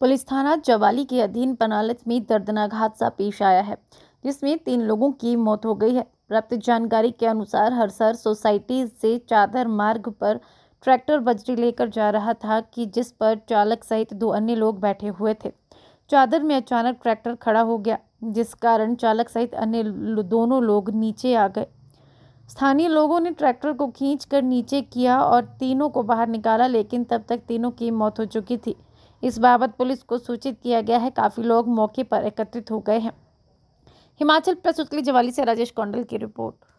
police थाना जवाली के अधीन पनालत में दर्दनाक हादसा पेश आया है जिसमें तीन लोगों की मौत हो गई है प्राप्त जानकारी के अनुसार हरसर सोसाइटी से चादर मार्ग पर ट्रैक्टर बजरी लेकर जा रहा था कि जिस पर चालक सहित दो अन्य लोग बैठे हुए थे चादर में अचानक ट्रैक्टर खड़ा हो गया जिस कारण चालक सहित अन्य दोनों लोग नीचे आ गए स्थानीय लोगों ने ट्रैक्टर को खींचकर नीचे किया और तीनों को बाहर निकाला लेकिन तब तक तीनों की मौत हो चुकी थी इस बाबत पुलिस को सूचित किया गया है काफ़ी लोग मौके पर एकत्रित हो गए हैं हिमाचल प्रेस जवाली से राजेश कौंडल की रिपोर्ट